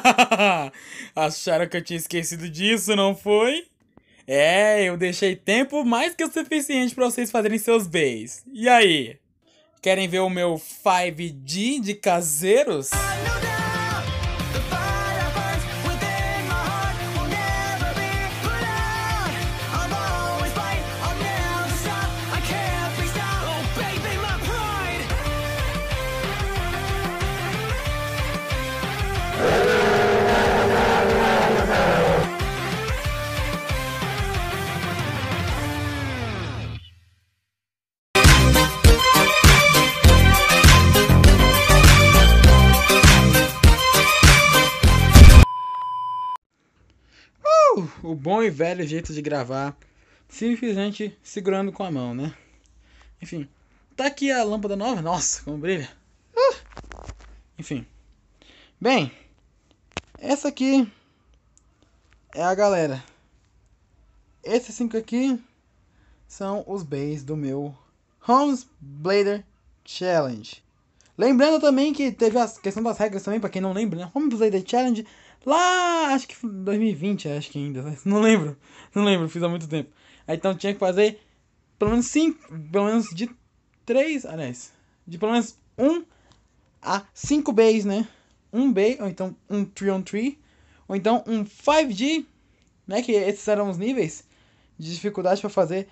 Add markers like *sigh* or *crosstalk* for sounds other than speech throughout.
*laughs* Acharam que eu tinha esquecido disso, não foi? É, eu deixei tempo mais que o suficiente para vocês fazerem seus beis. E aí? Querem ver o meu 5D de caseiros? o bom e velho jeito de gravar, simplesmente segurando com a mão, né? Enfim, tá aqui a lâmpada nova, nossa, como brilha. Uh! Enfim. Bem, essa aqui é a galera. Esses cinco aqui são os bens do meu Homes Blader Challenge. Lembrando também que teve a questão das regras também, para quem não lembra, né? Home Blader Challenge Lá, acho que 2020, acho que ainda. *laughs* Não lembro. Não lembro, fiz há muito tempo. Aí, então tinha que fazer pelo menos 5, pelo menos de 3, aliás, de pelo menos 1 um a 5 Bs, né? Um B, ou então um 3 on 3, ou então um 5G, né? Que esses eram os níveis de dificuldade para fazer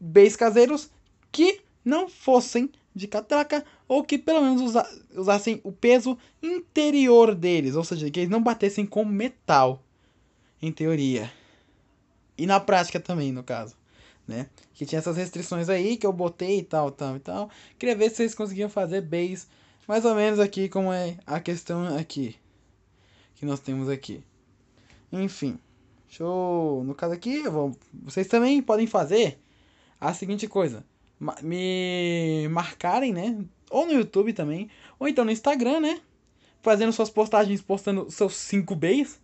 Bs caseiros que não fossem de catraca ou que pelo menos usa, usassem o peso interior deles, ou seja, que eles não batessem com metal, em teoria. E na prática também, no caso, né? Que tinha essas restrições aí que eu botei e tal, tal e tal. Queria ver se vocês conseguiam fazer base mais ou menos aqui como é a questão aqui que nós temos aqui. Enfim, show. No caso aqui, vou... vocês também podem fazer a seguinte coisa: me marcarem, né? ou no YouTube também, ou então no Instagram, né? Fazendo suas postagens, postando seus 5 Bs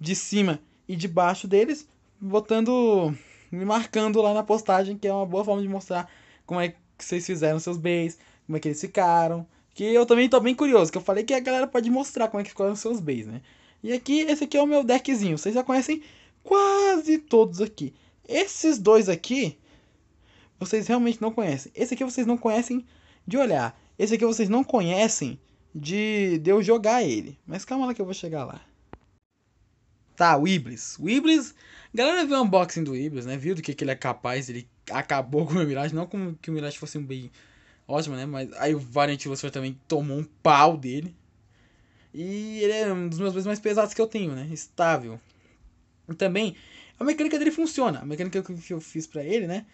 de cima e de baixo deles, botando, me marcando lá na postagem, que é uma boa forma de mostrar como é que vocês fizeram seus Bs, como é que eles ficaram. Que eu também tô bem curioso, que eu falei que a galera pode mostrar como é que ficaram seus Bs, né? E aqui, esse aqui é o meu deckzinho. Vocês já conhecem quase todos aqui. Esses dois aqui, vocês realmente não conhecem. Esse aqui vocês não conhecem de olhar. Esse aqui vocês não conhecem de, de eu jogar ele. Mas calma lá que eu vou chegar lá. Tá, o Iblis. O Iblis. Galera viu o unboxing do Iblis, né? Viu do que, que ele é capaz. Ele acabou *laughs* com o Mirage. Não como que o Mirage fosse um bem ótimo, né? Mas aí o Variant Lucifer também tomou um pau dele. E ele é um dos meus mais pesados que eu tenho, né? Estável. E também, a mecânica dele funciona. A mecânica que eu fiz pra ele, né?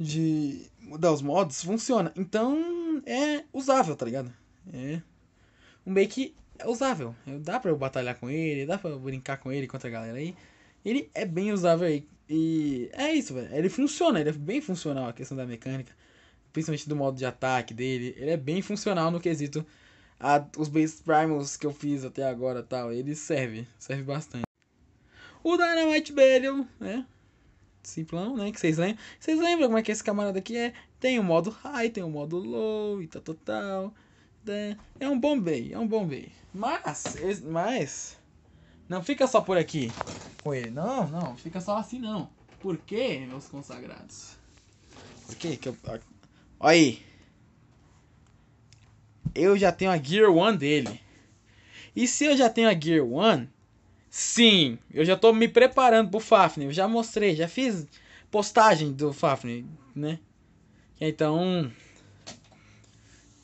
De mudar os modos, funciona. Então, é usável, tá ligado? É. Um make é usável. Dá pra eu batalhar com ele, dá pra eu brincar com ele contra a galera aí. Ele é bem usável aí. E é isso, velho. Ele funciona, ele é bem funcional a questão da mecânica. Principalmente do modo de ataque dele. Ele é bem funcional no quesito. A, os base primals que eu fiz até agora tal. Ele serve. Serve bastante. O Dynamite Belial, né? Simplão, né? Que vocês lembram. Vocês lembram como é que esse camarada aqui é? Tem o modo high, tem o modo low e tal, total né? É um bom bem é um bom bem Mas, mas, não fica só por aqui com ele. Não, não, fica só assim não. Por quê, meus consagrados? Por quê? Que eu... Olha aí. Eu já tenho a Gear 1 dele. E se eu já tenho a Gear 1, sim, eu já tô me preparando pro Fafnir. Eu já mostrei, já fiz postagem do Fafnir, né? Então.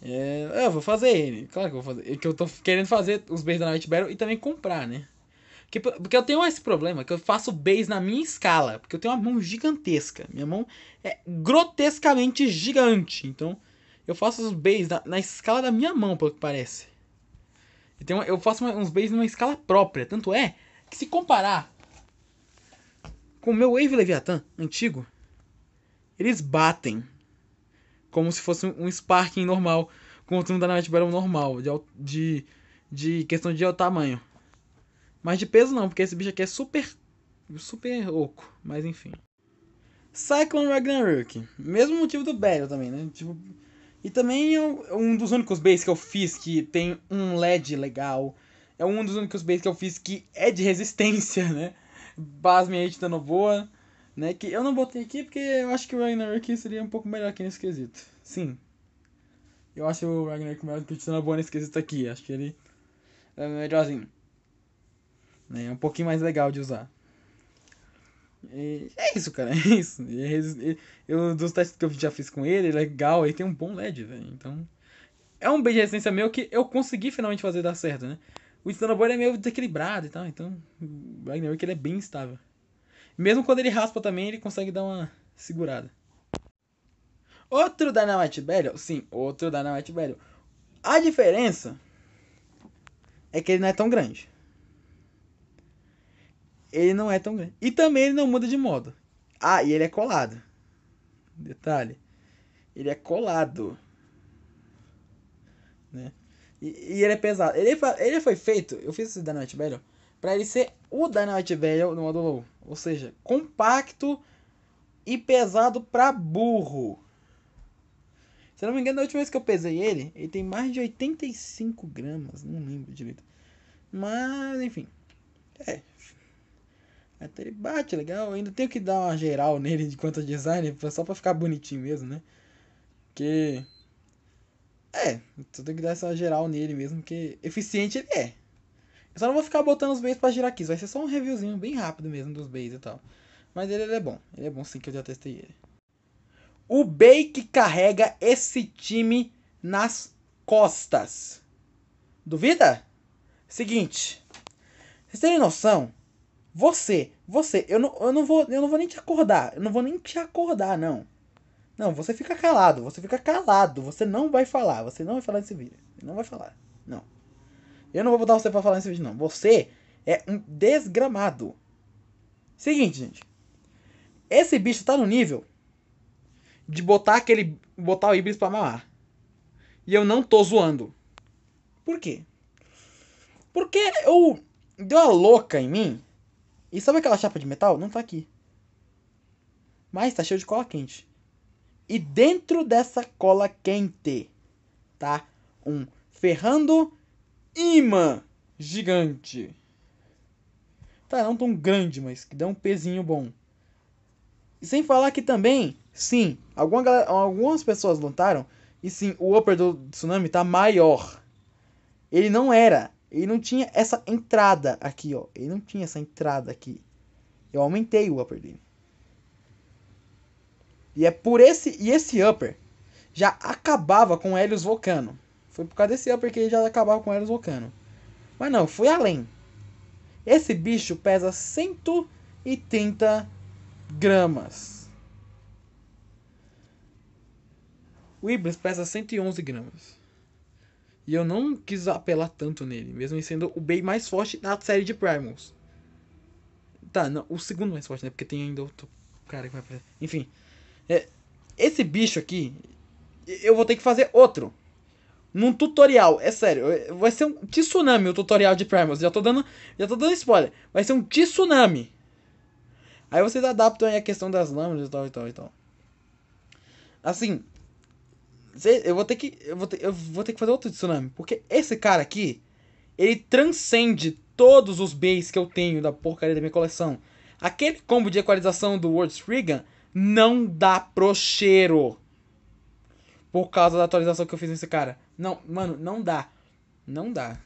É, é, eu vou fazer ele, claro que eu vou fazer. Que eu tô querendo fazer os bases da Night Battle e também comprar, né? Porque, porque eu tenho esse problema, que eu faço base na minha escala. Porque eu tenho uma mão gigantesca. Minha mão é grotescamente gigante. Então, eu faço os bases na, na, escala da minha mão, pelo que parece. Então, eu faço uma, uns bases numa escala própria. Tanto é que se comparar com o meu Wave Leviathan antigo, eles batem como se fosse um Sparking normal, contra um Dynamite Battle normal, de, de, de questão de tamanho. Mas de peso não, porque esse bicho aqui é super, super oco, mas enfim. Cyclone Ragnarok, mesmo motivo do Battle também, né? Tipo, e também é um é dos únicos bases que eu fiz que tem um LED legal. É um dos únicos bases que eu fiz que é de resistência, *laughs* né? Basme aí boa. Né, que eu não botei aqui porque eu acho que o Ragnarok seria um pouco melhor aqui nesse quesito. Sim. Eu acho o Ragnarok melhor do que o Titana Boa nesse quesito aqui. Acho que ele é melhorzinho. Né, é um pouquinho mais legal de usar. E é isso, cara. *laughs* É isso. É eu, dos testes que eu já fiz com ele, ele é legal. Ele tem um bom LED, velho. Então. É um bem de resistência meu que eu consegui finalmente fazer dar certo, né? O Titana Boa é meio desequilibrado e tal. Então. O Ragnarok ele é bem estável. Mesmo quando ele raspa também, ele consegue dar uma segurada. Outro Dynamite Battle, sim, outro Dynamite Battle. A diferença é que ele não é tão grande. Ele não é tão grande. E também ele não muda de modo. Ah, e ele é colado. Detalhe. Ele é colado. Né? E, e ele é pesado. Ele, ele foi feito. Eu fiz esse Dynamite Battle para ele ser o Dynamite Velho no modo low. Ou seja, compacto e pesado pra burro. Se não me engano, a última vez que eu pesei ele, ele tem mais de 85 gramas. Não lembro direito. Mas, enfim. É. Até ele bate legal. Eu ainda tenho que dar uma geral *laughs* nele de quanto a design, só pra ficar bonitinho mesmo, né? Que. É, eu tenho que dar essa geral nele mesmo, que eficiente ele é. Eu só não vou ficar botando os bays pra girar aqui, vai ser só um reviewzinho bem rápido mesmo dos bays e tal. Mas ele, ele é bom, ele é bom sim que eu já testei ele. O Bay que carrega esse time nas costas. Duvida? Seguinte. Vocês terem noção? Você, você, eu não, eu não vou, eu não vou nem te acordar. Eu não vou nem te acordar, não. Não, você fica calado, você fica calado, você não vai falar, você não vai falar nesse vídeo. Não vai falar. Não. Eu não vou botar você pra falar nesse vídeo, não. Você é um desgramado. Seguinte, gente. Esse bicho tá no nível de botar aquele. botar o Ibis pra mamar. E eu não tô zoando. Por quê? Porque eu. Deu uma louca em mim. E sabe aquela chapa de metal? Não tá aqui. Mas tá cheio de cola quente. E dentro dessa cola quente tá um ferrando imã gigante. Tá, não tão grande, mas que dá um pezinho bom. E sem falar que também, sim, alguma galera, algumas pessoas lutaram e sim, o upper do tsunami tá maior. Ele não era, ele não tinha essa entrada aqui, ó. Ele não tinha essa entrada aqui. Eu aumentei o upper dele. E é por esse e esse upper já acabava com o Helios Vulcano. Foi por causa desse ano, porque já acabava com o Eros Vulcano. Mas não, fui além. Esse bicho pesa 130 gramas. O Iblis pesa 111 gramas. E eu não quis apelar tanto nele, mesmo sendo o bem mais forte da série de Primals. Tá, não, o segundo mais forte, né? Porque tem ainda outro cara que vai aparecer. Enfim, é, esse bicho aqui, eu vou ter que fazer outro num tutorial. É sério, vai ser um tsunami o tutorial de Primals. Já tô dando, já tô dando spoiler. Vai ser um tsunami. Aí vocês adaptam aí a questão das lâminas e tal e tal e tal. Assim, eu vou ter que eu vou ter, eu vou ter que fazer outro tsunami, porque esse cara aqui, ele transcende todos os Bs que eu tenho da porcaria da minha coleção. Aquele combo de equalização do World Freegan não dá pro cheiro. Por causa da atualização que eu fiz nesse cara. Não, mano, não dá. Não dá.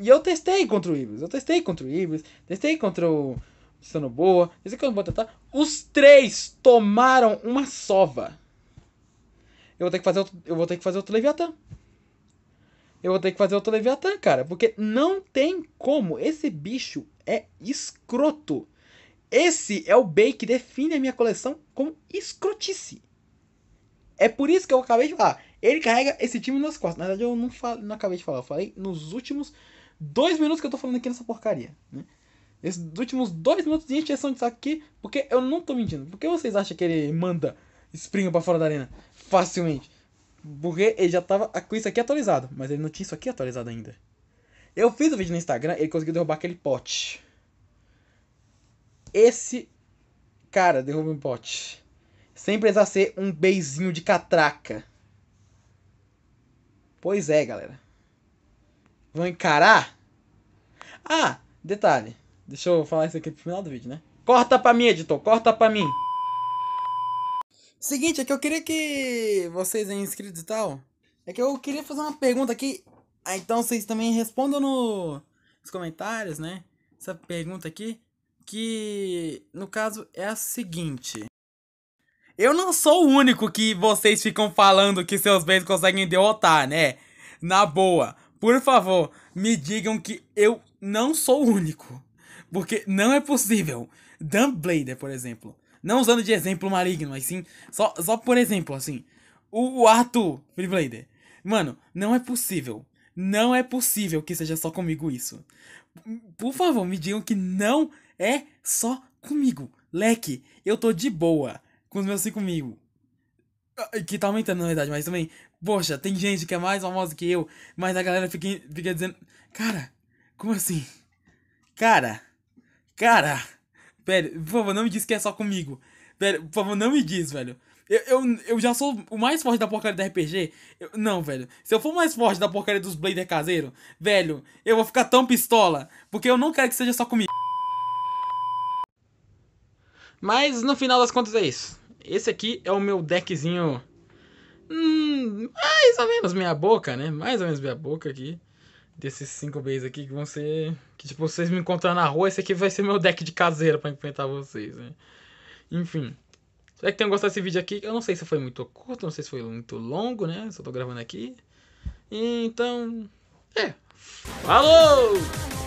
E eu testei contra o Ibis. Eu testei contra o Ibis. Testei contra o Sano Boa. Testei contra o Botatá. Os três tomaram uma sova. Eu vou ter que fazer outro, eu vou ter que fazer outro Leviatã. Eu vou ter que fazer outro Leviatã, cara. Porque não tem como. Esse bicho é escroto. Esse é o bait que define a minha coleção como escrotice. É por isso que eu acabei de falar. Ele carrega esse time nas costas. Na verdade, eu não, fal, não acabei de falar. Eu falei nos últimos dois minutos que eu tô falando aqui nessa porcaria. Né? Esses últimos dois minutos de injeção de saco aqui, porque eu não tô mentindo. Por que vocês acham que ele manda Spring pra fora da arena facilmente? Porque ele já tava com isso aqui atualizado, mas ele não tinha isso aqui atualizado ainda. Eu fiz o um vídeo no Instagram, ele conseguiu derrubar aquele pote. Esse cara derruba um pote. Sem precisar ser um beizinho de catraca. Pois é, galera. Vão encarar? Ah, detalhe. Deixa eu falar isso aqui pro final do vídeo, né? Corta pra mim, editor. Corta pra mim. Seguinte, é que eu queria que vocês aí inscritos e tal. É que eu queria fazer uma pergunta aqui. Ah, então vocês também respondam no, nos comentários, né? Essa pergunta aqui. Que no caso é a seguinte. Eu não sou o único que vocês ficam falando que seus bens conseguem derrotar, né? Na boa, por favor, me digam que eu não sou o único. Porque não é possível. Dumbblader, por exemplo. Não usando de exemplo maligno, mas sim. Só, só por exemplo, assim. O, o Arthur Freeblader. Mano, não é possível. Não é possível que seja só comigo isso. Por favor, me digam que não é só comigo. Leque, eu tô de boa com os meus 5 amigos. Ah, que tá aumentando, na verdade, mas também. Poxa, tem gente que é mais famosa que eu, mas a galera fica, fica dizendo. Cara, como assim? Cara, cara, velho, por favor, não me diz que é só comigo. Velho, por favor, não me diz, velho. Eu, eu, eu já sou o mais forte da porcaria da RPG. Eu, não, velho. Se eu for mais forte da porcaria dos Blader caseiro, velho, eu vou ficar tão pistola. Porque eu não quero que seja só comigo. Mas no final das contas é isso esse aqui é o meu deckzinho. Hum, mais ou menos meia boca, né? Mais ou menos meia boca aqui. Desses cinco Bs aqui que vão ser. Que tipo, vocês me encontrar na rua, esse aqui vai ser meu deck de caseira para enfrentar vocês, né? Enfim. Espero é que tenham gostado desse vídeo aqui. Eu não sei se foi muito curto, não sei se foi muito longo, né? Só tô gravando aqui. Então. É. Falou!